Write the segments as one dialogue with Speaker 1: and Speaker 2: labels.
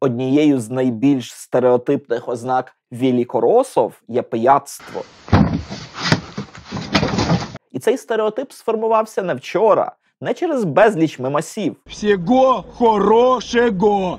Speaker 1: однією з найбільш стереотипних ознак вілікоросов є пияцтво. І цей стереотип сформувався не вчора, не через безліч мемасів. Всього хорошого!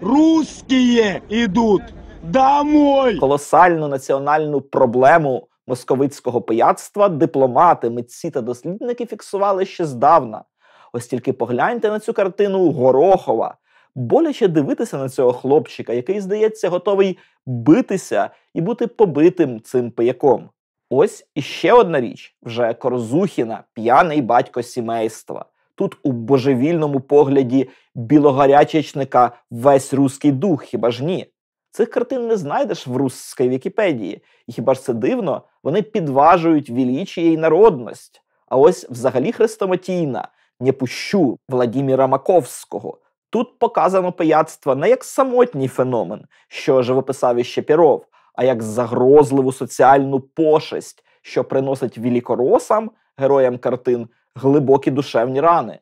Speaker 1: Русские ідуть домой! Колосальну національну проблему московицького пияцтва дипломати, митці та дослідники фіксували ще здавна. Ось тільки погляньте на цю картину Горохова, Боляче дивитися на цього хлопчика, який, здається, готовий битися і бути побитим цим пияком. Ось іще одна річ: вже Корзухіна, п'яний батько сімейства. Тут у божевільному погляді білогарячечника весь руський дух, хіба ж ні? Цих картин не знайдеш в русській Вікіпедії, і хіба ж це дивно? Вони підважують вілічі і народність. А ось взагалі хрестоматійна не пущу Владіміра Маковського. Тут показано пияцтво не як самотній феномен, що живописав іще Піров, а як загрозливу соціальну пошесть, що приносить вілікоросам, героям картин, глибокі душевні рани.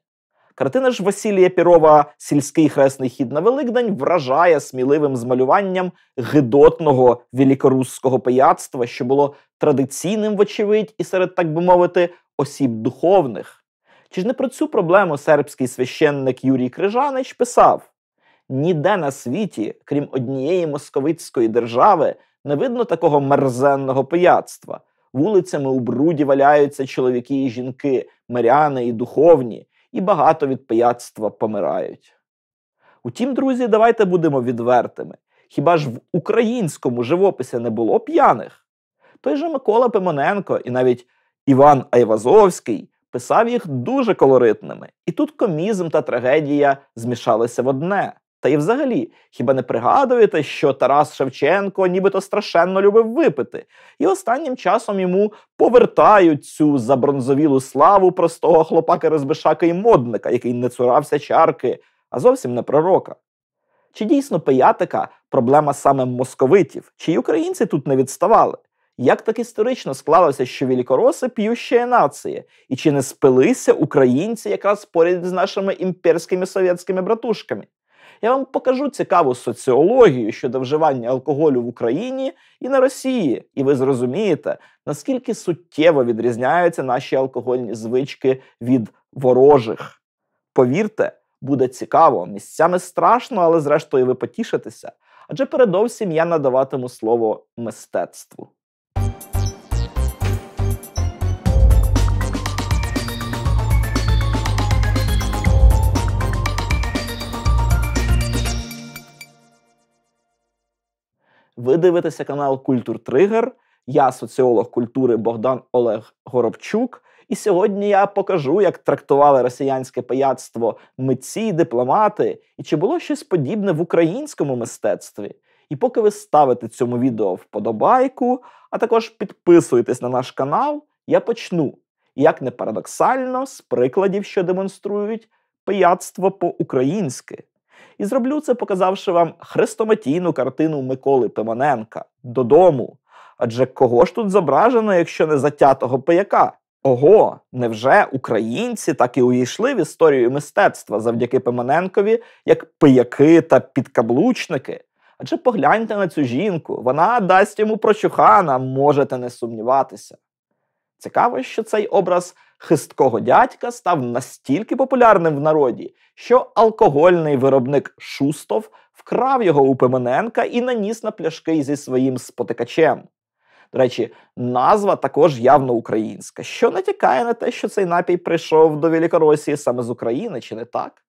Speaker 1: Картина ж Василія Пірова Сільський хресний хід на Великдень вражає сміливим змалюванням гидотного великорусського пияцтва, що було традиційним, вочевидь, і серед, так би мовити, осіб духовних. Чи ж не про цю проблему сербський священник Юрій Крижанич писав: ніде на світі, крім однієї московицької держави, не видно такого мерзенного пияцтва. Вулицями у бруді валяються чоловіки і жінки, миряни і духовні, і багато від пияцтва помирають. Утім, друзі, давайте будемо відвертими. Хіба ж в українському живописі не було п'яних? Той же Микола Пимоненко і навіть Іван Айвазовський писав їх дуже колоритними. І тут комізм та трагедія змішалися в одне. Та й взагалі, хіба не пригадуєте, що Тарас Шевченко нібито страшенно любив випити, і останнім часом йому повертають цю забронзовілу славу простого хлопака розбишака і модника, який не цурався чарки, а зовсім не пророка. Чи дійсно пиятика проблема саме московитів, чи й українці тут не відставали? Як так історично склалося, що великороси – п'юща нації, і чи не спилися українці якраз поряд з нашими імперськими совєтськими братушками? Я вам покажу цікаву соціологію щодо вживання алкоголю в Україні і на Росії, і ви зрозумієте, наскільки суттєво відрізняються наші алкогольні звички від ворожих. Повірте, буде цікаво, місцями страшно, але зрештою ви потішитеся. Адже передовсім я надаватиму слово мистецтву. Ви дивитеся канал Культур Тригер. Я соціолог культури Богдан Олег Горобчук. І сьогодні я покажу, як трактували росіянське пияцтво митці дипломати, і чи було щось подібне в українському мистецтві. І поки ви ставите цьому відео вподобайку, а також підписуєтесь на наш канал, я почну. Як не парадоксально, з прикладів, що демонструють пияцтво по-українськи. І зроблю це, показавши вам хрестоматійну картину Миколи Пимоненка додому. Адже кого ж тут зображено, якщо не затятого пияка? Ого, невже українці так і увійшли в історію мистецтва завдяки Пимоненкові як пияки та підкаблучники? Адже погляньте на цю жінку, вона дасть йому прочухана, можете не сумніватися. Цікаво, що цей образ хисткого дядька став настільки популярним в народі, що алкогольний виробник Шустов вкрав його у Пимененка і наніс на пляшки зі своїм спотикачем. До речі, назва також явно українська, що натякає на те, що цей напій прийшов до Великоросії саме з України, чи не так?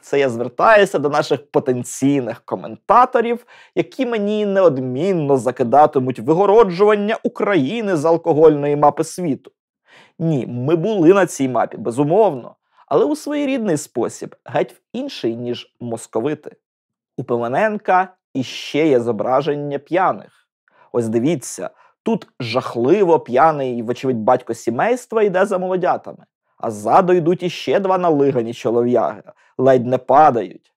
Speaker 1: Це я звертаюся до наших потенційних коментаторів, які мені неодмінно закидатимуть вигороджування України з алкогольної мапи світу. Ні, ми були на цій мапі, безумовно, але у своєрідний спосіб, геть в інший, ніж московити. У Пимененка іще є зображення п'яних. Ось дивіться, тут жахливо п'яний, вочевидь, батько сімейства йде за молодятами а ззаду йдуть іще два налигані чолов'яги, ледь не падають.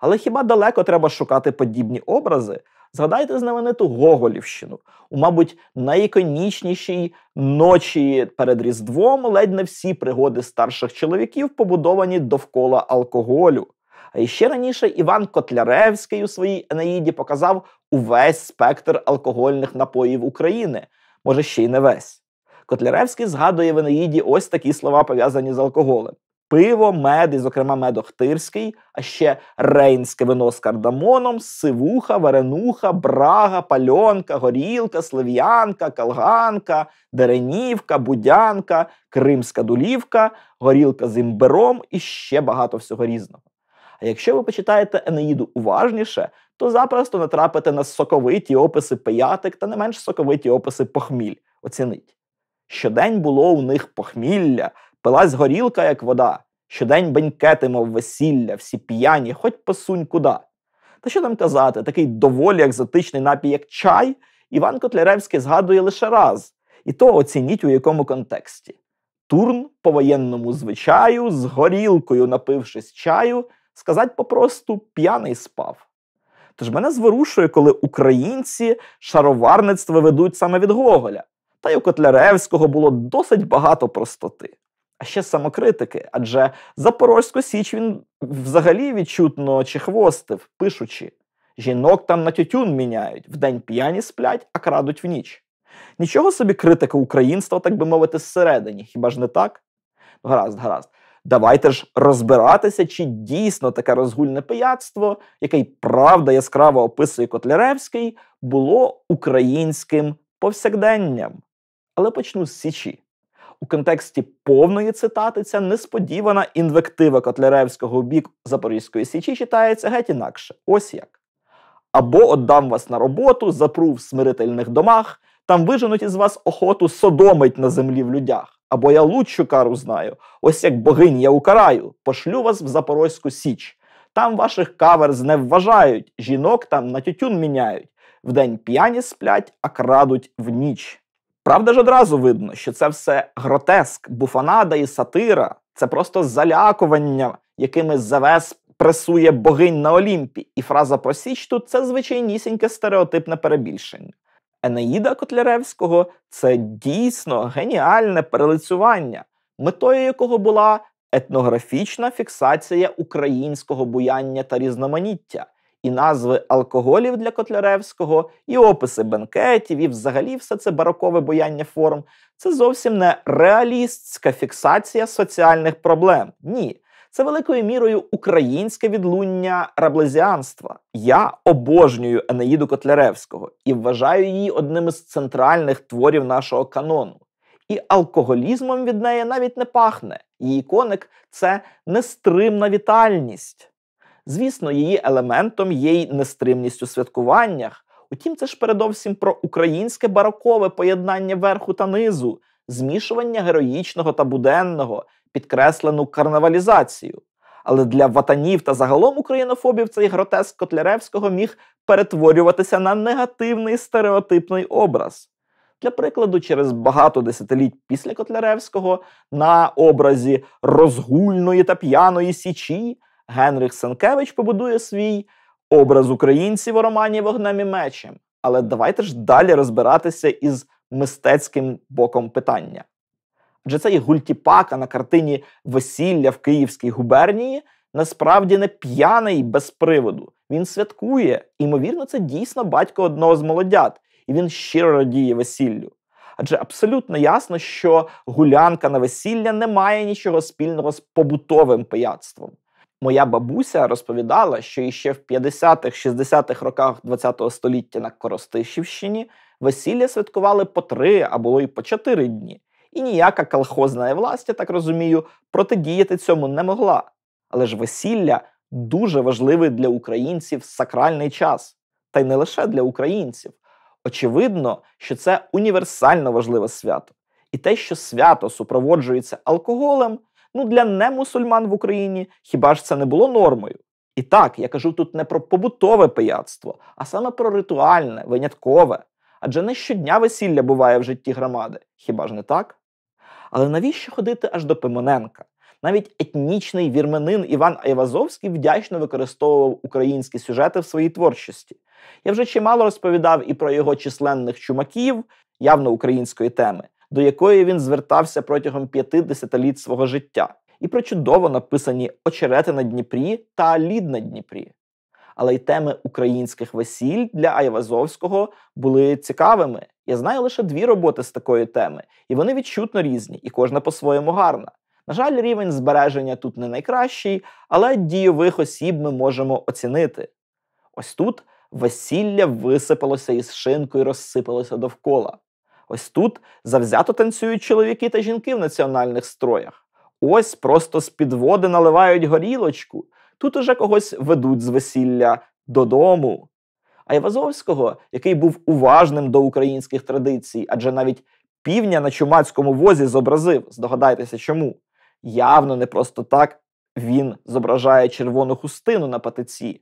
Speaker 1: Але хіба далеко треба шукати подібні образи? Згадайте знамениту Гоголівщину, у, мабуть, найіконічнішій ночі перед Різдвом ледь не всі пригоди старших чоловіків побудовані довкола алкоголю. А ще раніше Іван Котляревський у своїй Енеїді показав увесь спектр алкогольних напоїв України, може ще й не весь. Котляревський згадує в Енеїді ось такі слова пов'язані з алкоголем. Пиво, мед, і, зокрема, мед Охтирський, а ще рейнське вино з кардамоном, сивуха, варенуха, брага, пальонка, горілка, слив'янка, калганка, деренівка, будянка, кримська дулівка, горілка з імбером і ще багато всього різного. А якщо ви почитаєте Енеїду уважніше, то запросто натрапите на соковиті описи пиятик та не менш соковиті описи похміль. Оцінить. Щодень було у них похмілля, пилась горілка, як вода. Щодень бенькети, мов весілля, всі п'яні, хоть посунь куди. Та що там казати, такий доволі екзотичний напій, як чай, Іван Котляревський згадує лише раз, і то оцініть у якому контексті. Турн по воєнному звичаю, з горілкою, напившись чаю, сказать попросту п'яний спав. Тож мене зворушує, коли українці шароварництво ведуть саме від Гоголя. Та й у Котляревського було досить багато простоти. А ще самокритики, адже Запорозьку Січ він взагалі відчутно чи хвостив, пишучи жінок там на тютюн міняють, вдень п'яні сплять, а крадуть в ніч. Нічого собі критика українства, так би мовити, зсередині, хіба ж не так? Ну, гаразд, гаразд. Давайте ж розбиратися, чи дійсно таке розгульне пияцтво, яке й правда яскраво описує Котляревський, було українським повсякденням. Але почну з Січі. У контексті повної цитати ця несподівана інвектива Котляревського у бік Запорізької Січі читається геть інакше. Ось як. Або отдам вас на роботу, запру в смирительних домах, там виженуть із вас охоту содомить на землі в людях. Або я лучшу кару знаю, ось як богинь я укараю, пошлю вас в Запорозьку Січ. Там ваших кавер зневважають, жінок там на тютюн міняють. Вдень п'яні сплять, а крадуть в ніч. Правда ж одразу видно, що це все гротеск, буфанада і сатира це просто залякування, якими завес пресує богинь на Олімпі, і фраза про Січ тут це звичайнісіньке стереотипне перебільшення. Енеїда Котляревського це дійсно геніальне перелицювання, метою якого була етнографічна фіксація українського буяння та різноманіття і назви алкоголів для Котляревського, і описи бенкетів, і взагалі все це барокове бояння форм. Це зовсім не реалістська фіксація соціальних проблем. Ні. Це великою мірою українське відлуння раблезіанства. Я обожнюю Енеїду Котляревського і вважаю її одним із центральних творів нашого канону. І алкоголізмом від неї навіть не пахне. Її коник це нестримна вітальність. Звісно, її елементом є й нестримність у святкуваннях. Утім, це ж передовсім про українське барокове поєднання верху та низу, змішування героїчного та буденного, підкреслену карнавалізацію. Але для ватанів та загалом українофобів цей гротеск Котляревського міг перетворюватися на негативний стереотипний образ. Для прикладу, через багато десятиліть після Котляревського на образі розгульної та п'яної січі. Генрих Сенкевич побудує свій образ українців у романі Вогнем і мечем. Але давайте ж далі розбиратися із мистецьким боком питання. Адже цей гультіпака на картині весілля в Київській губернії насправді не п'яний без приводу. Він святкує, ймовірно, це дійсно батько одного з молодят, і він щиро радіє весіллю. Адже абсолютно ясно, що гулянка на весілля не має нічого спільного з побутовим пияцтвом. Моя бабуся розповідала, що іще в 50-х, 60-х роках ХХ століття на Коростишівщині весілля святкували по три, а було і по чотири дні. І ніяка колхозна власть, я так розумію, протидіяти цьому не могла. Але ж весілля дуже важливий для українців сакральний час, та й не лише для українців. Очевидно, що це універсально важливе свято. І те, що свято супроводжується алкоголем, Ну для немусульман в Україні хіба ж це не було нормою? І так, я кажу тут не про побутове пияцтво, а саме про ритуальне, виняткове. Адже не щодня весілля буває в житті громади, хіба ж не так? Але навіщо ходити аж до Пимоненка? Навіть етнічний вірменин Іван Айвазовський вдячно використовував українські сюжети в своїй творчості. Я вже чимало розповідав і про його численних чумаків, явно української теми, до якої він звертався протягом п'яти десятиліть свого життя, і про чудово написані очерети на Дніпрі та лід на Дніпрі. Але й теми українських весіль для Айвазовського були цікавими. Я знаю лише дві роботи з такої теми, і вони відчутно різні, і кожна по-своєму гарна. На жаль, рівень збереження тут не найкращий, але дійових осіб ми можемо оцінити. Ось тут весілля висипалося із шинкою і розсипалося довкола. Ось тут завзято танцюють чоловіки та жінки в національних строях. Ось просто з під води наливають горілочку. Тут уже когось ведуть з весілля додому. А Івазовського, який був уважним до українських традицій, адже навіть півня на чумацькому возі зобразив, здогадайтеся чому. Явно не просто так він зображає червону хустину на патиці.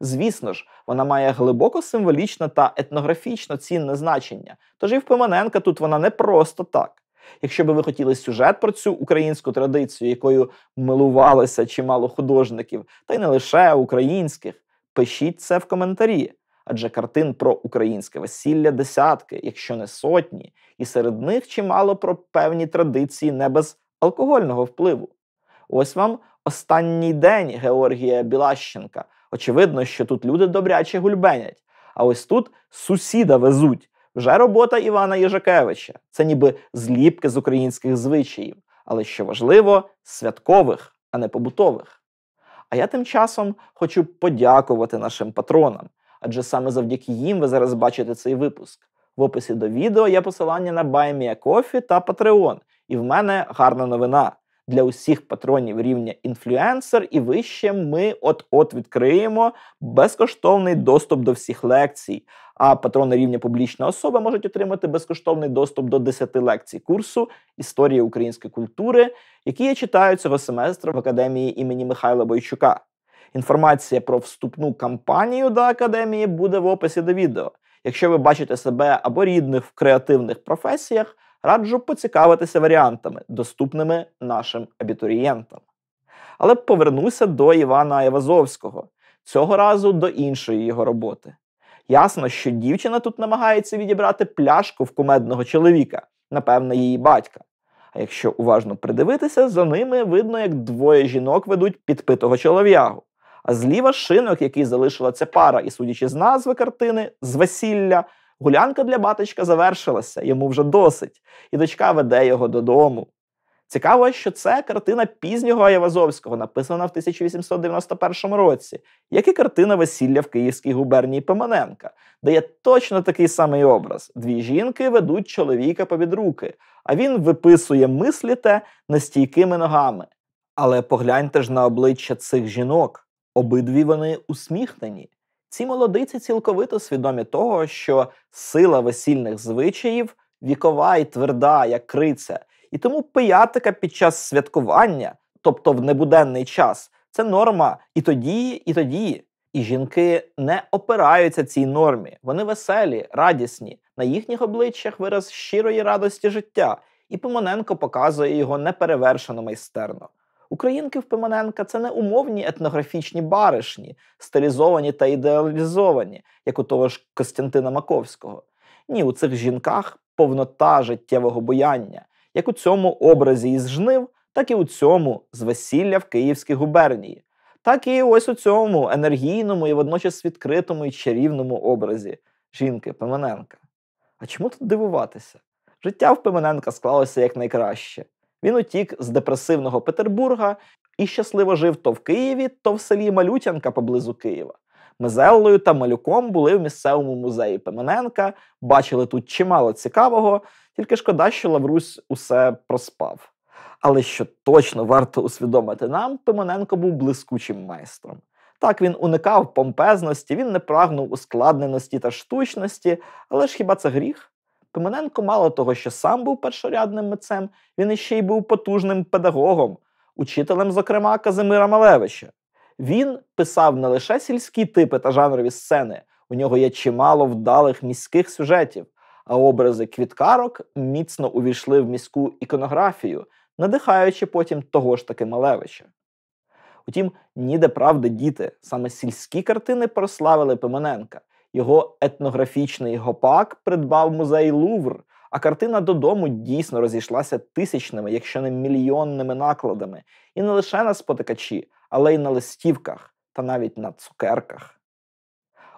Speaker 1: Звісно ж, вона має глибоко символічне та етнографічно цінне значення. Тож і в Пимененка тут вона не просто так. Якщо би ви хотіли сюжет про цю українську традицію, якою милувалося чимало художників, та й не лише українських, пишіть це в коментарі. Адже картин про українське весілля десятки, якщо не сотні, і серед них чимало про певні традиції не без алкогольного впливу. Ось вам останній день Георгія Білащенка. Очевидно, що тут люди добряче гульбенять. А ось тут сусіда везуть. Вже робота Івана Єжакевича. Це ніби зліпки з українських звичаїв, але що важливо, святкових, а не побутових. А я тим часом хочу подякувати нашим патронам, адже саме завдяки їм ви зараз бачите цей випуск. В описі до відео є посилання на BuyMeACoffee та Патреон, І в мене гарна новина для усіх патронів рівня інфлюенсер і вище ми от-от відкриємо безкоштовний доступ до всіх лекцій. А патрони рівня публічна особа можуть отримати безкоштовний доступ до 10 лекцій курсу Історія української культури, які я читаю цього семестру в академії імені Михайла Бойчука. Інформація про вступну кампанію до академії буде в описі до відео. Якщо ви бачите себе або рідних в креативних професіях, раджу поцікавитися варіантами, доступними нашим абітурієнтам. Але повернуся до Івана Айвазовського, цього разу до іншої його роботи. Ясно, що дівчина тут намагається відібрати пляшку в кумедного чоловіка, напевно, її батька. А якщо уважно придивитися, за ними видно, як двоє жінок ведуть підпитого чолов'ягу. А зліва шинок, який залишила ця пара, і, судячи з назви картини, з весілля, Гулянка для батечка завершилася, йому вже досить, і дочка веде його додому. Цікаво, що це картина пізнього Аєвазовського, написана в 1891 році, як і картина весілля в Київській губернії Пимененка, де є точно такий самий образ: дві жінки ведуть чоловіка повід руки, а він виписує мислі те нестійкими ногами. Але погляньте ж на обличчя цих жінок. Обидві вони усміхнені. Ці молодиці цілковито свідомі того, що сила весільних звичаїв вікова і тверда, як криця, і тому пиятика під час святкування, тобто в небуденний час, це норма і тоді, і тоді. І жінки не опираються цій нормі. Вони веселі, радісні, на їхніх обличчях вираз щирої радості життя. І Помоненко показує його неперевершено майстерно. Українки в Пимененка це не умовні етнографічні баришні, стилізовані та ідеалізовані, як у того ж Костянтина Маковського. Ні, у цих жінках повнота життєвого бояння, як у цьому образі із жнив, так і у цьому з весілля в Київській губернії, так і ось у цьому енергійному і водночас відкритому і чарівному образі жінки Пимененка. А чому тут дивуватися? Життя в Пимененка склалося як найкраще. Він утік з депресивного Петербурга і щасливо жив то в Києві, то в селі Малютянка поблизу Києва. Ми та малюком були в місцевому музеї Пимененка, бачили тут чимало цікавого, тільки шкода, що Лаврусь усе проспав. Але що точно варто усвідомити нам, Пимененко був блискучим майстром. Так він уникав помпезності, він не прагнув ускладненості та штучності, але ж хіба це гріх? Пимененко, мало того, що сам був першорядним митцем, він іще й був потужним педагогом, учителем, зокрема, Казимира Малевича. Він писав не лише сільські типи та жанрові сцени, у нього є чимало вдалих міських сюжетів, а образи квіткарок міцно увійшли в міську іконографію, надихаючи потім того ж таки Малевича. Утім, ніде правди діти, саме сільські картини прославили Пимененка. Його етнографічний гопак придбав музей Лувр. А картина додому дійсно розійшлася тисячними, якщо не мільйонними накладами, і не лише на спотикачі, але й на листівках та навіть на цукерках.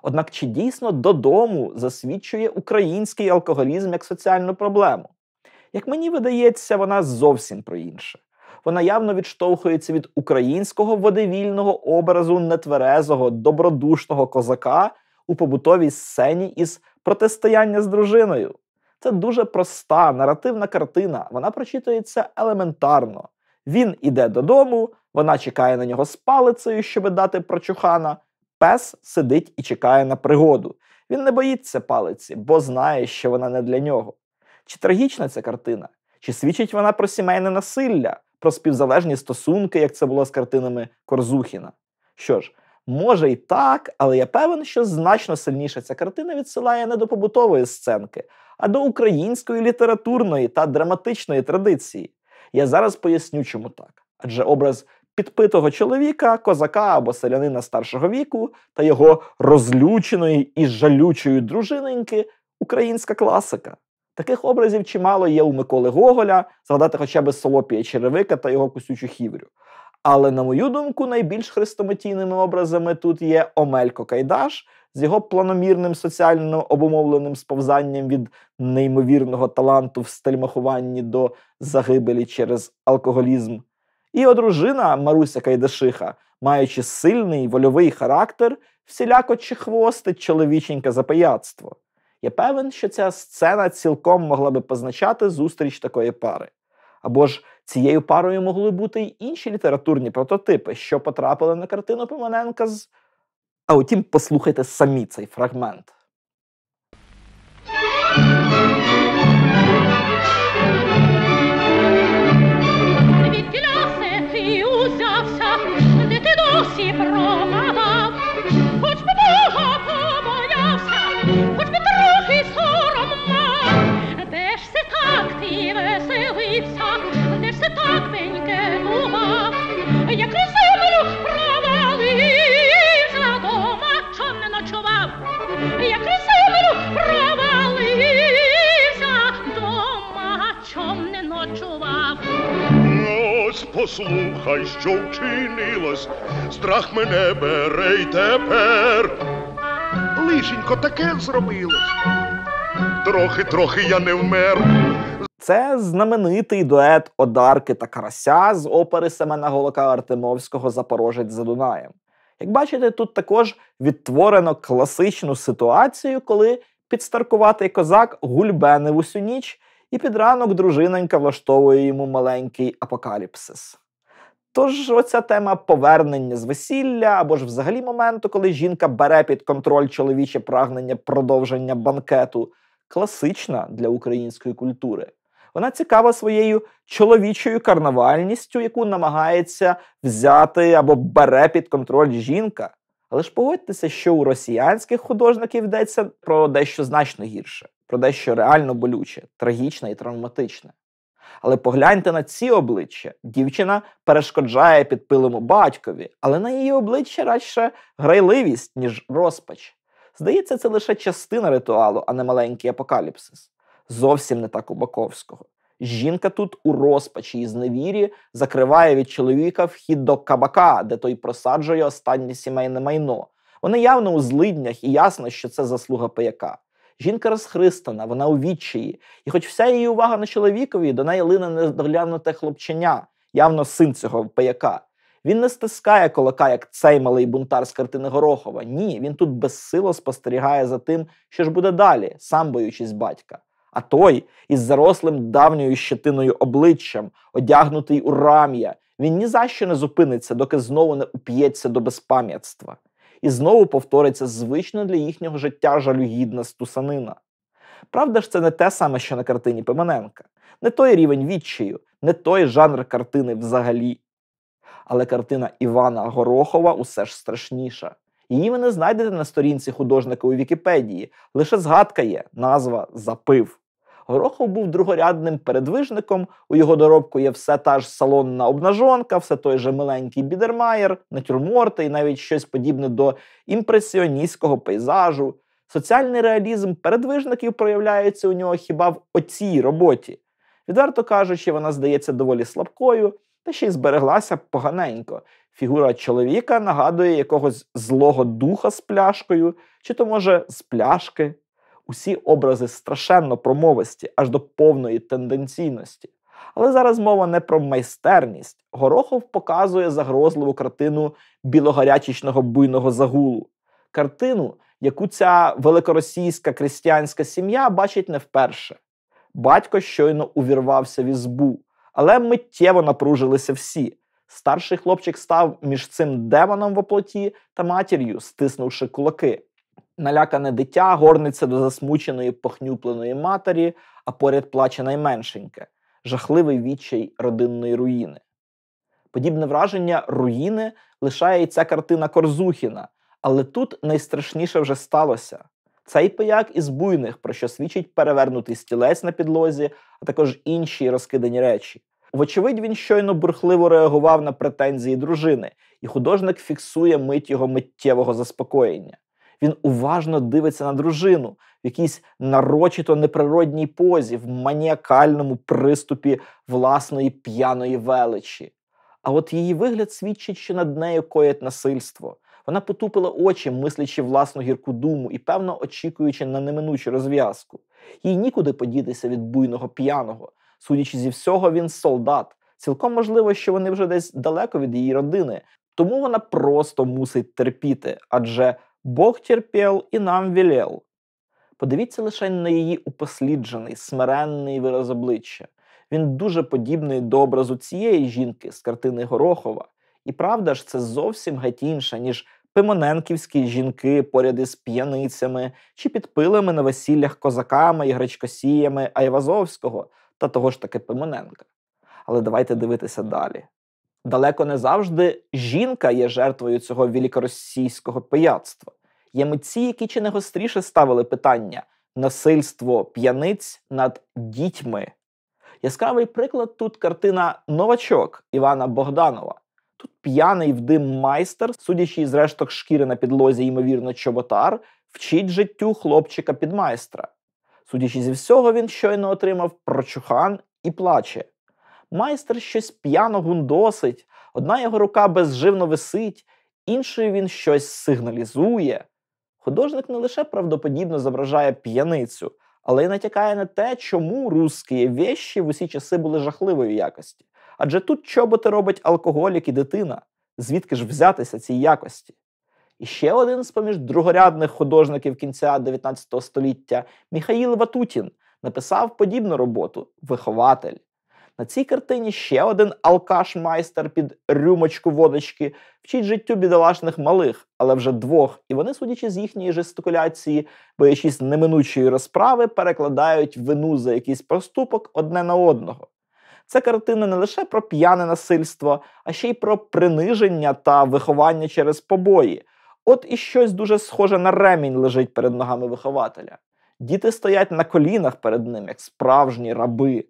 Speaker 1: Однак чи дійсно додому засвідчує український алкоголізм як соціальну проблему? Як мені видається, вона зовсім про інше. Вона явно відштовхується від українського водевільного образу нетверезого, добродушного козака, у побутовій сцені із протистояння з дружиною. Це дуже проста наративна картина. Вона прочитується елементарно. Він іде додому, вона чекає на нього з палицею, щоби дати прочухана. Пес сидить і чекає на пригоду. Він не боїться палиці, бо знає, що вона не для нього. Чи трагічна ця картина? Чи свідчить вона про сімейне насилля, про співзалежні стосунки, як це було з картинами Корзухіна? Що ж, Може і так, але я певен, що значно сильніше ця картина відсилає не до побутової сценки, а до української літературної та драматичної традиції. Я зараз поясню, чому так. Адже образ підпитого чоловіка, козака або селянина старшого віку та його розлюченої і жалючої дружиненьки українська класика. Таких образів чимало є у Миколи Гоголя, згадати хоча б Солопія Черевика та його кусючу хіврю. Але на мою думку, найбільш хрестоматійними образами тут є Омелько Кайдаш з його планомірним соціально обумовленим сповзанням від неймовірного таланту в стельмахуванні до загибелі через алкоголізм. І його дружина Маруся Кайдашиха, маючи сильний вольовий характер, всіляко чехвостить чоловіченьке за пияцтво. Я певен, що ця сцена цілком могла би позначати зустріч такої пари. Або ж Цією парою могли бути й інші літературні прототипи, що потрапили на картину Поманенка з. А утім, послухайте самі цей фрагмент. послухай, що вчинилось, страх мене бере й тепер. Лишенько таке зробилось. Трохи, трохи я не вмер. Це знаменитий дует Одарки та Карася з опери Семена Голока Артемовського Запорожець за Дунаєм. Як бачите, тут також відтворено класичну ситуацію, коли підстаркуватий козак гульбенив усю ніч, і під ранок дружиненька влаштовує йому маленький апокаліпсис. Тож оця тема повернення з весілля або ж взагалі моменту, коли жінка бере під контроль чоловіче прагнення продовження банкету, класична для української культури. Вона цікава своєю чоловічою карнавальністю, яку намагається взяти або бере під контроль жінка. Але ж погодьтеся, що у росіянських художників йдеться про дещо значно гірше, про дещо реально болюче, трагічне і травматичне. Але погляньте на ці обличчя. Дівчина перешкоджає під пилому батькові, але на її обличчі радше грайливість, ніж розпач. Здається, це лише частина ритуалу, а не маленький апокаліпсис. Зовсім не так у Баковського. Жінка тут у розпачі і зневірі закриває від чоловіка вхід до кабака, де той просаджує останнє сімейне майно. Вони явно у злиднях і ясно, що це заслуга пияка. Жінка розхристана, вона у відчаї. І, хоч вся її увага на чоловікові, до неї лине недоглянуте хлопченя, явно син цього пияка. Він не стискає кулака, як цей малий бунтар з картини Горохова. Ні, він тут безсило спостерігає за тим, що ж буде далі, сам боючись батька. А той із зарослим давньою щетиною обличчям, одягнутий у рам'я, він ні за що не зупиниться, доки знову не уп'ється до безпам'ятства і знову повториться звична для їхнього життя жалюгідна стусанина. Правда ж, це не те саме, що на картині Пимененка, не той рівень відчаю, не той жанр картини взагалі. Але картина Івана Горохова усе ж страшніша. Її ви не знайдете на сторінці художника у Вікіпедії, лише згадка є, назва запив. Горохов був другорядним передвижником. У його доробку є все та ж салонна обнажонка, все той же миленький бідермаєр, натюрморти і навіть щось подібне до імпресіоністського пейзажу. Соціальний реалізм передвижників проявляється у нього хіба в оцій роботі. Відверто кажучи, вона здається доволі слабкою, та ще й збереглася поганенько. Фігура чоловіка нагадує якогось злого духа з пляшкою, чи то, може, з пляшки усі образи страшенно промовисті, аж до повної тенденційності. Але зараз мова не про майстерність. Горохов показує загрозливу картину білогорячічного буйного загулу, картину, яку ця великоросійська крестьянська сім'я бачить не вперше. Батько щойно увірвався в ізбу, але миттєво напружилися всі. Старший хлопчик став між цим демоном в оплоті та матір'ю, стиснувши кулаки налякане дитя горниться до засмученої, похнюпленої матері, а поряд плаче найменшеньке, жахливий відчай родинної руїни. Подібне враження руїни лишає і ця картина Корзухіна, але тут найстрашніше вже сталося. Цей пияк із буйних, про що свідчить перевернутий стілець на підлозі, а також інші розкидані речі. Вочевидь, він щойно бурхливо реагував на претензії дружини, і художник фіксує мить його миттєвого заспокоєння. Він уважно дивиться на дружину в якійсь нарочито неприродній позі, в маніакальному приступі власної п'яної величі. А от її вигляд свідчить, що над нею коять насильство. Вона потупила очі, мислячи власну гірку думу і, певно, очікуючи на неминучу розв'язку. Їй нікуди подітися від буйного п'яного. Судячи зі всього, він солдат. Цілком можливо, що вони вже десь далеко від її родини, тому вона просто мусить терпіти, адже Бог терпів і нам вілєл. Подивіться лише на її упосліджений, смиренний вираз обличчя. Він дуже подібний до образу цієї жінки з картини Горохова. І правда ж, це зовсім геть інша, ніж пимоненківські жінки поряд із п'яницями чи підпилими на весіллях козаками і гречкосіями Айвазовського та того ж таки Пимоненка. Але давайте дивитися далі далеко не завжди жінка є жертвою цього великоросійського пияцтва. Є митці, які чи не гостріше ставили питання насильство п'яниць над дітьми. Яскравий приклад тут картина Новачок Івана Богданова. Тут п'яний в дим майстер, судячи з решток шкіри на підлозі, ймовірно, чоботар, вчить життю хлопчика підмайстра. Судячи зі всього, він щойно отримав прочухан і плаче. Майстер щось п'яно гундосить, одна його рука безживно висить, іншою він щось сигналізує. Художник не лише правдоподібно зображає п'яницю, але й натякає на те, чому русські вещі в усі часи були жахливої якості. Адже тут чоботи робить алкоголік і дитина, звідки ж взятися цій якості. І ще один з поміж другорядних художників кінця 19 століття Міхаїл Ватутін написав подібну роботу Вихователь. На цій картині ще один алкаш-майстер під рюмочку водочки вчить життю бідолашних малих, але вже двох. І вони, судячи з їхньої жестикуляції, боячись неминучої розправи, перекладають вину за якийсь проступок одне на одного. Це картина не лише про п'яне насильство, а ще й про приниження та виховання через побої. От і щось дуже схоже на ремінь лежить перед ногами вихователя. Діти стоять на колінах перед ним, як справжні раби.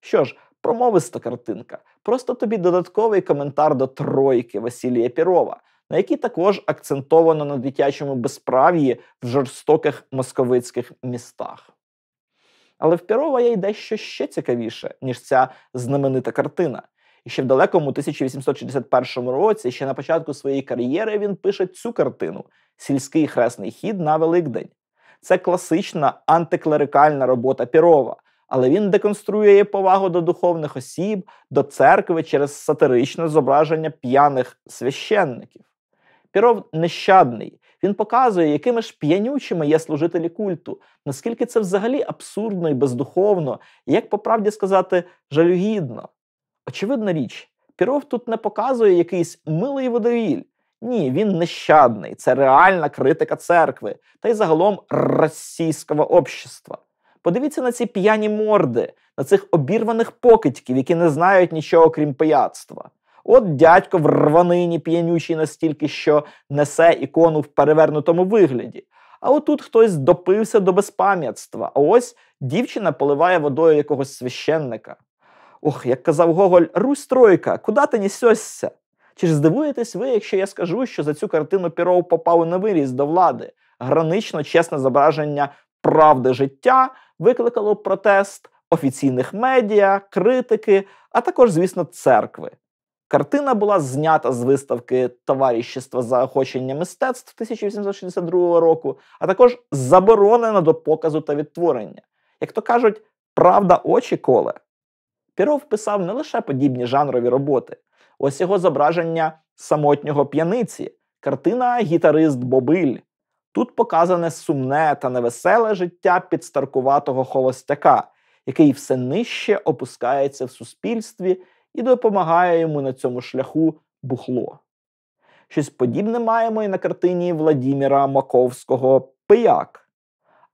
Speaker 1: Що ж, Промовиста картинка, просто тобі додатковий коментар до тройки Василія Пірова, на якій також акцентовано на дитячому безправ'ї в жорстоких московицьких містах. Але в Пірова є й дещо ще цікавіше, ніж ця знаменита картина. І ще в далекому 1861 році, ще на початку своєї кар'єри, він пише цю картину Сільський хресний хід на Великдень. Це класична антиклерикальна робота Пірова але він деконструює повагу до духовних осіб, до церкви через сатиричне зображення п'яних священників. Піров нещадний. Він показує, якими ж п'янючими є служителі культу, наскільки це взагалі абсурдно і бездуховно, і як по правді сказати, жалюгідно. Очевидна річ, Піров тут не показує якийсь милий водовіль. Ні, він нещадний. Це реальна критика церкви та й загалом російського общества. Подивіться на ці п'яні морди, на цих обірваних покидьків, які не знають нічого крім пияцтва. От дядько в рванині п'янючий настільки, що несе ікону в перевернутому вигляді. А отут хтось допився до безпам'ятства. А ось дівчина поливає водою якогось священника. Ох, як казав Гоголь, Русь тройка, куди ти нісешся? Чи ж здивуєтесь ви, якщо я скажу, що за цю картину Піров попав на невиріст до влади? Гранично чесне зображення правди життя викликало протест офіційних медіа, критики, а також, звісно, церкви. Картина була знята з виставки товаріщества заохочення мистецтв 1862 року, а також заборонена до показу та відтворення. Як то кажуть, правда очі коле. Піров писав не лише подібні жанрові роботи, ось його зображення самотнього п'яниці, картина Гітарист Бобиль Тут показане сумне та невеселе життя підстаркуватого холостяка, який все нижче опускається в суспільстві і допомагає йому на цьому шляху бухло. Щось подібне маємо і на картині Владіміра Маковського Пияк.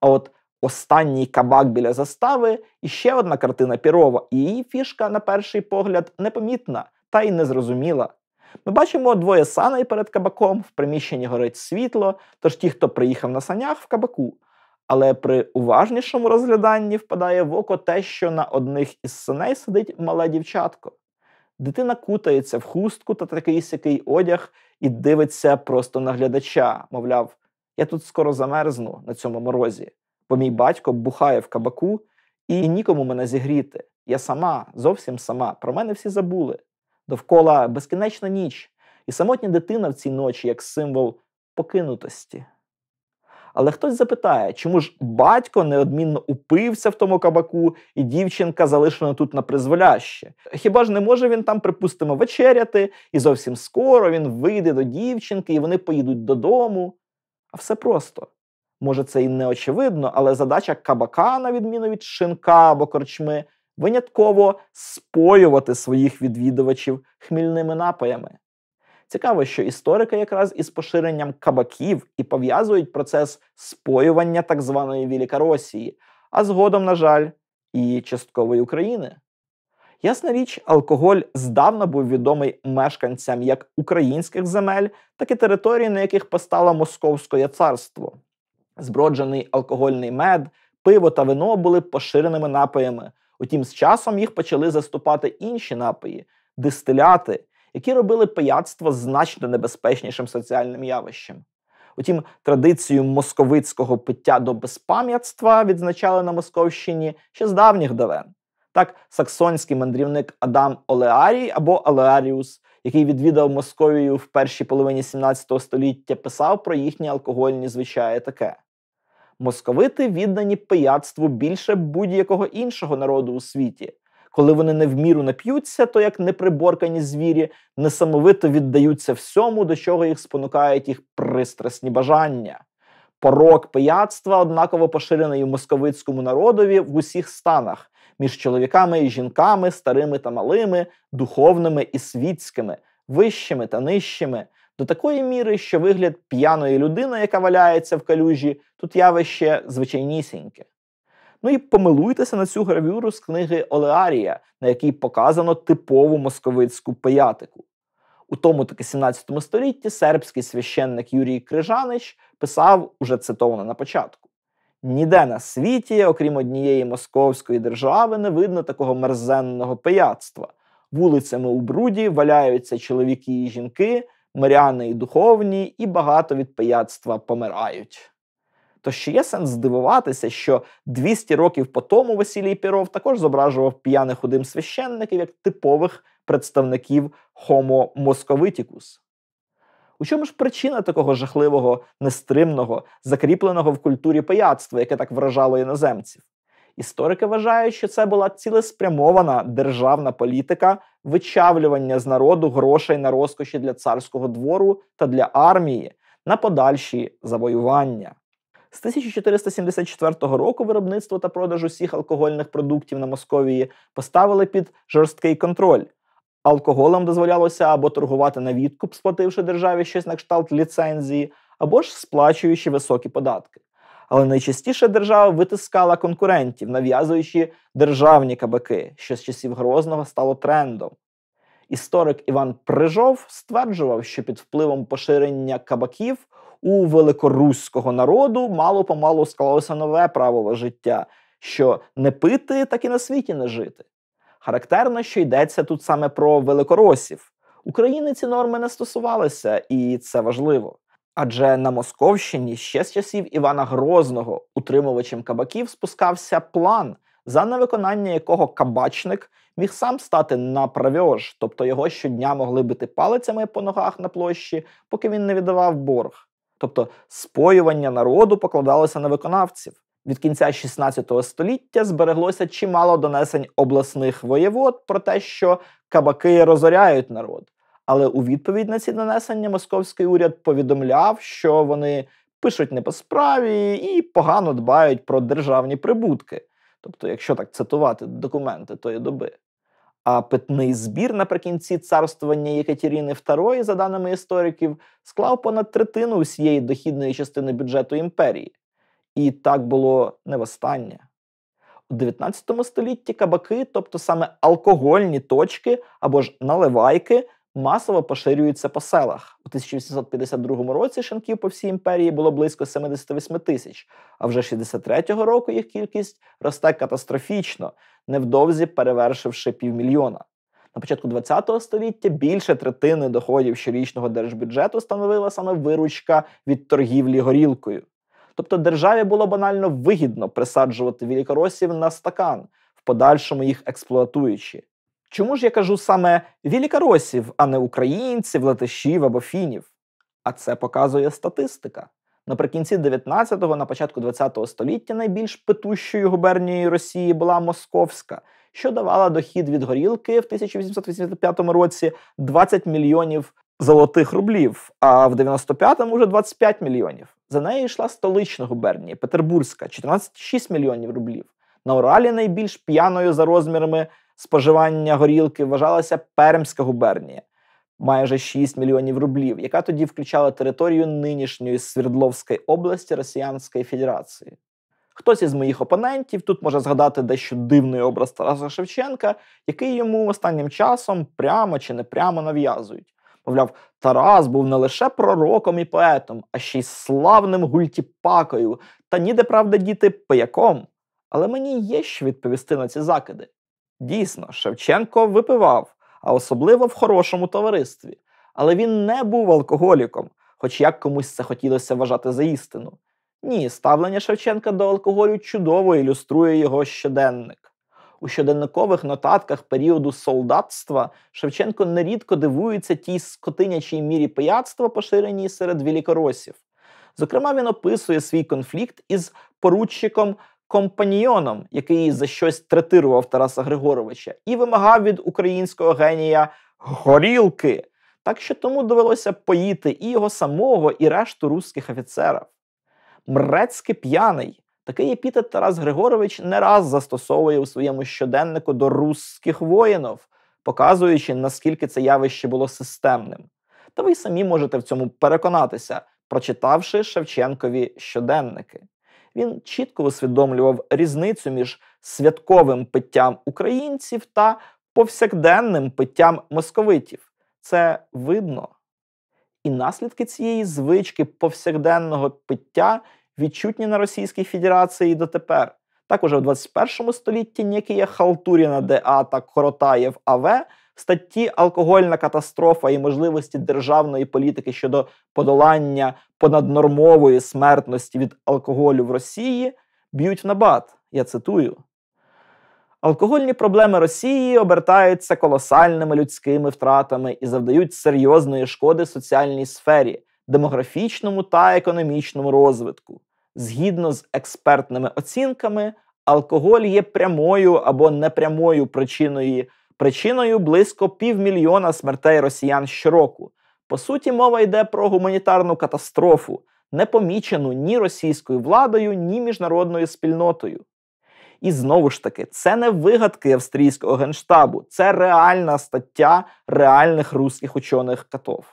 Speaker 1: А от останній кабак біля застави і ще одна картина Пірова, і її фішка, на перший погляд, непомітна та й незрозуміла. Ми бачимо двоє саней перед кабаком, в приміщенні горить світло, тож ті, хто приїхав на санях в кабаку. Але при уважнішому розгляданні впадає в око те, що на одних із саней сидить мале дівчатко. Дитина кутається в хустку та такий сякий одяг і дивиться просто на глядача, мовляв, я тут скоро замерзну на цьому морозі, бо мій батько бухає в кабаку і нікому мене зігріти. Я сама, зовсім сама, про мене всі забули довкола безкінечна ніч, і самотня дитина в цій ночі як символ покинутості. Але хтось запитає, чому ж батько неодмінно упився в тому кабаку, і дівчинка залишена тут на призволяще? Хіба ж не може він там, припустимо, вечеряти, і зовсім скоро він вийде до дівчинки, і вони поїдуть додому? А все просто. Може, це і не очевидно, але задача кабака, на відміну від шинка або корчми, винятково споювати своїх відвідувачів хмільними напоями. Цікаво, що історики якраз із поширенням кабаків і пов'язують процес споювання так званої Великоросії, а згодом, на жаль, і часткової України. Ясна річ, алкоголь здавна був відомий мешканцям як українських земель, так і територій, на яких постало Московське царство. Зброджений алкогольний мед, пиво та вино були поширеними напоями, Утім, з часом їх почали заступати інші напої, дистиляти, які робили пияцтво значно небезпечнішим соціальним явищем. Утім, традицію московицького пиття до безпам'ятства відзначали на Московщині ще з давніх давен. Так, саксонський мандрівник Адам Олеарій або Алеаріус, який відвідав Московію в першій половині 17 століття, писав про їхні алкогольні звичаї таке московити віддані пияцтву більше будь-якого іншого народу у світі. Коли вони не в міру нап'ються, то як неприборкані звірі, несамовито віддаються всьому, до чого їх спонукають їх пристрасні бажання. Порок пияцтва однаково поширений у московицькому народові в усіх станах між чоловіками і жінками, старими та малими, духовними і світськими, вищими та нижчими до такої міри, що вигляд п'яної людини, яка валяється в калюжі, тут явище звичайнісіньке. Ну і помилуйтеся на цю гравюру з книги Олеарія, на якій показано типову московицьку паятику. У тому таки 17 столітті сербський священник Юрій Крижанич писав, уже цитовано на початку: ніде на світі, окрім однієї московської держави, не видно такого мерзенного пияцтва. Вулицями у бруді валяються чоловіки і жінки, миряни і духовні, і багато від пияцтва помирають. Тож ще є сенс здивуватися, що 200 років по тому Василій Піров також зображував п'яних худим священників як типових представників Homo московитікус? У чому ж причина такого жахливого, нестримного, закріпленого в культурі пияцтва, яке так вражало іноземців? Історики вважають, що це була цілеспрямована державна політика вичавлювання з народу грошей на розкоші для царського двору та для армії на подальші завоювання. З 1474 року виробництво та продаж усіх алкогольних продуктів на Московії поставили під жорсткий контроль. Алкоголем дозволялося або торгувати на відкуп, сплативши державі щось на кшталт ліцензії, або ж сплачуючи високі податки але найчастіше держава витискала конкурентів, нав'язуючи державні кабаки, що з часів Грозного стало трендом. Історик Іван Прижов стверджував, що під впливом поширення кабаків у великоруського народу мало помалу склалося нове правило життя: що не пити, так і на світі не жити. Характерно, що йдеться тут саме про великоросів. України ці норми не стосувалися, і це важливо. Адже на Московщині ще з часів Івана Грозного утримувачем кабаків спускався план, за невиконання якого кабачник міг сам стати на правьож, тобто його щодня могли бити палицями по ногах на площі, поки він не віддавав борг. Тобто споювання народу покладалося на виконавців. Від кінця 16 століття збереглося чимало донесень обласних воєвод про те, що кабаки розоряють народ. Але у відповідь на ці донесення московський уряд повідомляв, що вони пишуть не по справі і погано дбають про державні прибутки. Тобто, якщо так цитувати документи тої доби. А питний збір наприкінці царствування Єкатеріни II, за даними істориків, склав понад третину усієї дохідної частини бюджету імперії. І так було не востаннє. У 19 столітті кабаки, тобто саме алкогольні точки або ж наливайки, масово поширюється по селах. У 1852 році шинків по всій імперії було близько 78 тисяч, а вже 63-го року їх кількість росте катастрофічно, невдовзі перевершивши півмільйона. На початку ХХ століття більше третини доходів щорічного держбюджету становила саме виручка від торгівлі горілкою. Тобто державі було банально вигідно присаджувати великоросів на стакан, в подальшому їх експлуатуючи. Чому ж я кажу саме вілікаросів, а не українців, латишів або фінів? А це показує статистика. Наприкінці 19-го, на початку 20-го століття найбільш петущою губернією Росії була Московська, що давала дохід від горілки в 1885 році 20 мільйонів золотих рублів, а в 95-му вже 25 мільйонів. За нею йшла столична губернія Петербурзька, 14,6 мільйонів рублів. На Уралі найбільш п'яною за розмірами споживання горілки вважалася Пермська губернія, майже 6 мільйонів рублів, яка тоді включала територію нинішньої Свердловської області Росіянської Федерації. Хтось із моїх опонентів тут може згадати дещо дивний образ Тараса Шевченка, який йому останнім часом прямо чи не прямо нав'язують. Мовляв, Тарас був не лише пророком і поетом, а ще й славним гультіпакою, та ніде правда діти пияком. Але мені є що відповісти на ці закиди. Дійсно, Шевченко випивав, а особливо в хорошому товаристві. Але він не був алкоголіком, хоч як комусь це хотілося вважати за істину. Ні, ставлення Шевченка до алкоголю чудово ілюструє його щоденник. У щоденникових нотатках періоду солдатства Шевченко нерідко дивується тій скотинячій мірі пияцтва, поширеній серед вілікоросів. Зокрема, він описує свій конфлікт із поруччиком компаньйоном, який за щось третирував Тараса Григоровича, і вимагав від українського генія горілки. Так що тому довелося поїти і його самого, і решту русських офіцерів. Мрецький п'яний. Такий епітет Тарас Григорович не раз застосовує у своєму щоденнику до русських воїнов, показуючи, наскільки це явище було системним. Та ви самі можете в цьому переконатися, прочитавши Шевченкові щоденники він чітко усвідомлював різницю між святковим питтям українців та повсякденним питтям московитів. Це видно. І наслідки цієї звички повсякденного пиття відчутні на Російській Федерації дотепер. Так уже в 21 столітті Нікія Халтуріна, ДА та Коротаєв АВ статті Алкогольна катастрофа і можливості державної політики щодо подолання понаднормової смертності від алкоголю в Росії б'ють в набат. Я цитую. Алкогольні проблеми Росії обертаються колосальними людськими втратами і завдають серйозної шкоди соціальній сфері, демографічному та економічному розвитку. Згідно з експертними оцінками, алкоголь є прямою або непрямою причиною причиною близько півмільйона смертей росіян щороку. По суті, мова йде про гуманітарну катастрофу, не помічену ні російською владою, ні міжнародною спільнотою. І знову ж таки, це не вигадки австрійського генштабу, це реальна стаття реальних русських учених катов.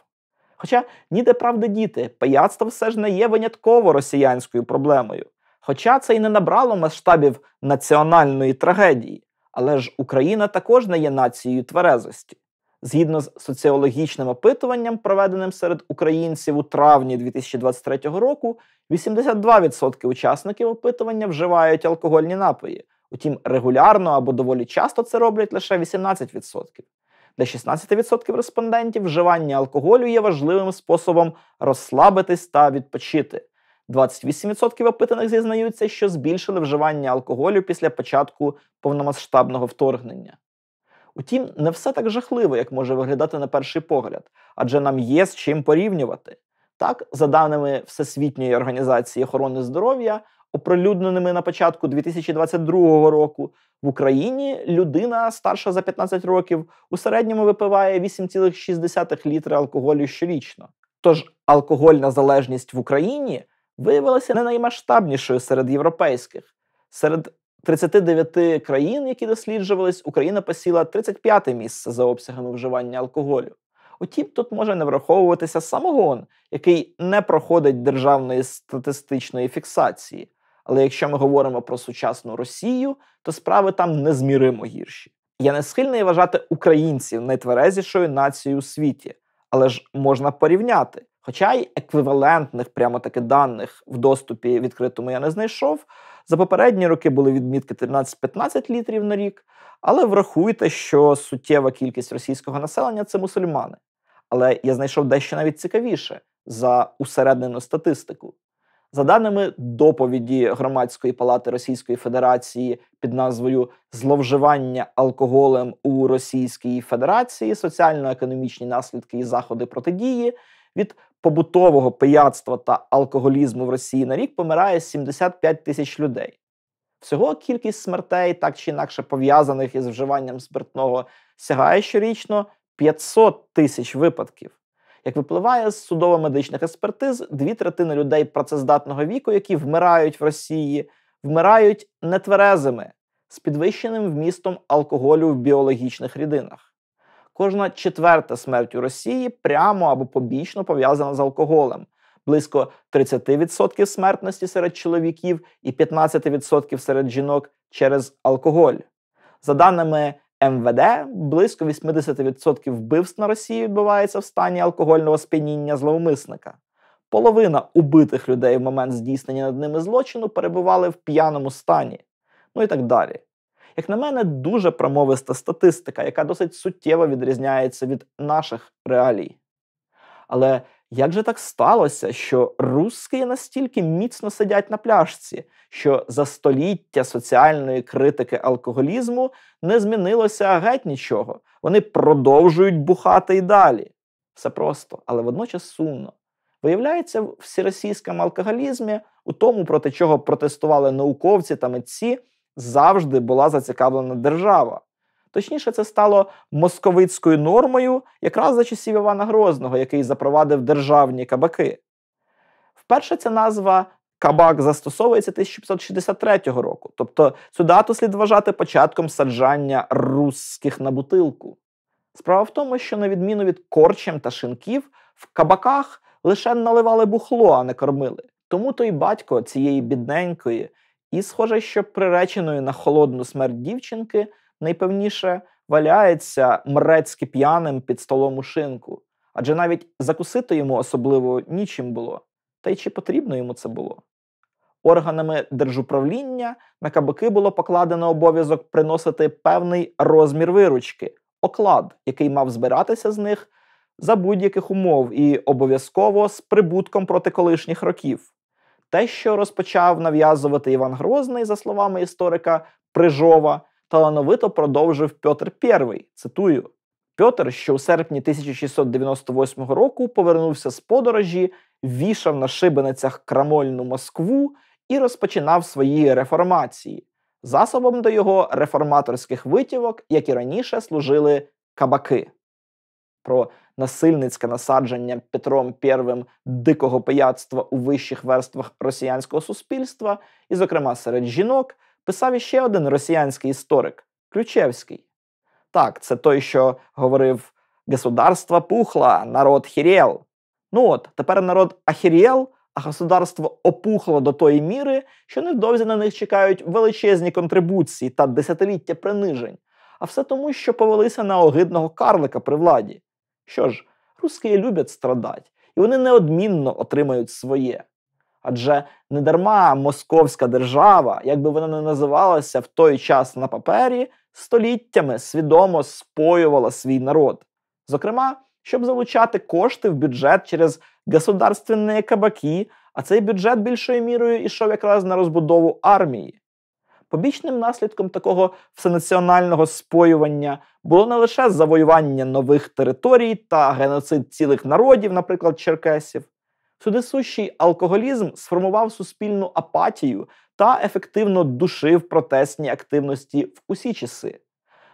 Speaker 1: Хоча ніде правди діти, паяцтво все ж не є винятково росіянською проблемою. Хоча це й не набрало масштабів національної трагедії. Але ж Україна також не є нацією тверезості. Згідно з соціологічним опитуванням, проведеним серед українців у травні 2023 року, 82% учасників опитування вживають алкогольні напої. Утім, регулярно або доволі часто це роблять лише 18%. Для 16% респондентів вживання алкоголю є важливим способом розслабитись та відпочити. 28% опитаних зізнаються, що збільшили вживання алкоголю після початку повномасштабного вторгнення. Утім, не все так жахливо, як може виглядати на перший погляд, адже нам є з чим порівнювати. Так, за даними Всесвітньої організації охорони здоров'я, оприлюдненими на початку 2022 року, в Україні людина старша за 15 років у середньому випиває 8,6 літра алкоголю щорічно. Тож алкогольна залежність в Україні виявилася не наймасштабнішою серед європейських. Серед 39 країн, які досліджувались, Україна посіла 35 місце за обсягами вживання алкоголю. Утім, тут може не враховуватися самогон, який не проходить державної статистичної фіксації. Але якщо ми говоримо про сучасну Росію, то справи там незміримо гірші. Я не схильний вважати українців найтверезішою нацією у світі, але ж можна порівняти, Хоча й еквівалентних прямо таки даних в доступі відкритому я не знайшов. За попередні роки були відмітки 13-15 літрів на рік. Але врахуйте, що суттєва кількість російського населення це мусульмани. Але я знайшов дещо навіть цікавіше за усереднену статистику. За даними доповіді громадської палати Російської Федерації під назвою Зловживання алкоголем у Російській Федерації, соціально-економічні наслідки і заходи протидії від побутового пияцтва та алкоголізму в Росії на рік помирає 75 тисяч людей. Всього кількість смертей, так чи інакше пов'язаних із вживанням спиртного, сягає щорічно 500 тисяч випадків. Як випливає з судово-медичних експертиз, дві третини людей працездатного віку, які вмирають в Росії, вмирають нетверезими з підвищеним вмістом алкоголю в біологічних рідинах. Кожна четверта смерть у Росії прямо або побічно пов'язана з алкоголем. Близько 30% смертності серед чоловіків і 15% серед жінок через алкоголь. За даними МВД, близько 80% вбивств на Росії відбувається в стані алкогольного сп'яніння зловмисника. Половина убитих людей в момент здійснення над ними злочину перебували в п'яному стані, ну і так далі як на мене, дуже промовиста статистика, яка досить суттєво відрізняється від наших реалій. Але як же так сталося, що руски настільки міцно сидять на пляшці, що за століття соціальної критики алкоголізму не змінилося геть нічого? Вони продовжують бухати і далі. Все просто, але водночас сумно. Виявляється, в всіросійському алкоголізмі, у тому, проти чого протестували науковці та митці, завжди була зацікавлена держава. Точніше, це стало московицькою нормою якраз за часів Івана Грозного, який запровадив державні кабаки. Вперше ця назва кабак застосовується 1563 року, тобто цю дату слід вважати початком саджання русських на бутилку. Справа в тому, що, на відміну від корчем та шинків, в кабаках лише наливали бухло, а не кормили. Тому той батько цієї бідненької і, схоже, що приреченою на холодну смерть дівчинки найпевніше валяється мрецьки п'яним під столом у шинку, адже навіть закусити йому особливо нічим було, та й чи потрібно йому це було. Органами держуправління на кабаки було покладено обов'язок приносити певний розмір виручки, оклад, який мав збиратися з них за будь-яких умов і обов'язково з прибутком проти колишніх років те, що розпочав нав'язувати Іван Грозний, за словами історика Прижова, талановито продовжив Петр I Цитую. Петр, що у серпні 1698 року повернувся з подорожі, вішав на шибеницях крамольну Москву і розпочинав свої реформації. Засобом до його реформаторських витівок, як і раніше, служили кабаки про насильницьке насадження Петром І дикого пияцтва у вищих верствах росіянського суспільства, і, зокрема, серед жінок, писав іще один росіянський історик Ключевський. Так, це той, що говорив государство пухла, народ хірєл». Ну от, тепер народ ахірєл, а государство опухло до тої міри, що невдовзі на них чекають величезні контрибуції та десятиліття принижень. А все тому, що повелися на огидного карлика при владі. Що ж, русські люблять страдати, і вони неодмінно отримають своє. Адже недарма московська держава, як би вона не називалася в той час на папері, століттями свідомо споювала свій народ. Зокрема, щоб залучати кошти в бюджет через государственні кабаки, а цей бюджет більшою мірою йшов якраз на розбудову армії. Побічним наслідком такого всенаціонального споювання було не лише завоювання нових територій та геноцид цілих народів, наприклад, черкесів. Судисущий алкоголізм сформував суспільну апатію та ефективно душив протестні активності в усі часи.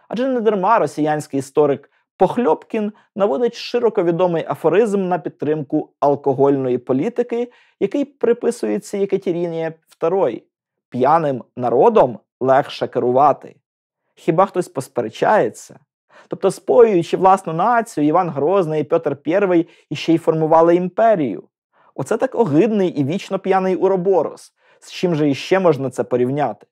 Speaker 1: Адже не дарма росіянський історик Похльопкін наводить широко відомий афоризм на підтримку алкогольної політики, який приписується Єкатеріні II п'яним народом легше керувати. Хіба хтось посперечається? Тобто, споюючи власну націю, Іван Грозний і Петр І іще й формували імперію. Оце так огидний і вічно п'яний уроборос, з чим же іще можна це порівняти.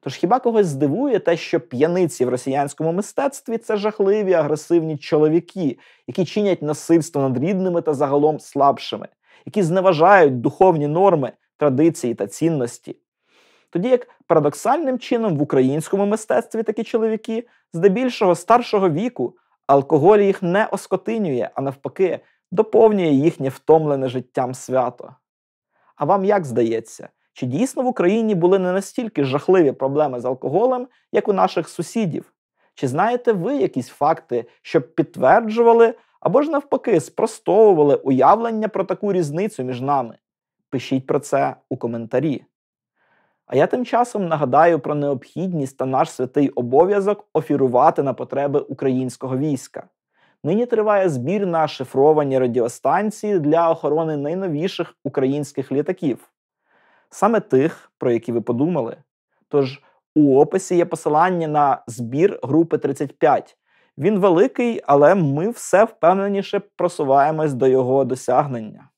Speaker 1: Тож хіба когось здивує те, що п'яниці в росіянському мистецтві це жахливі агресивні чоловіки, які чинять насильство над рідними та загалом слабшими, які зневажають духовні норми, традиції та цінності. Тоді як парадоксальним чином в українському мистецтві такі чоловіки здебільшого старшого віку алкоголь їх не оскотинює, а навпаки, доповнює їхнє втомлене життям свято. А вам як здається, чи дійсно в Україні були не настільки жахливі проблеми з алкоголем, як у наших сусідів? Чи знаєте ви якісь факти, що підтверджували або ж навпаки спростовували уявлення про таку різницю між нами? Пишіть про це у коментарі. А я тим часом нагадаю про необхідність та наш святий обов'язок офірувати на потреби українського війська. Нині триває збір на шифровані радіостанції для охорони найновіших українських літаків, саме тих, про які ви подумали. Тож у описі є посилання на збір групи 35. Він великий, але ми все впевненіше просуваємось до його досягнення.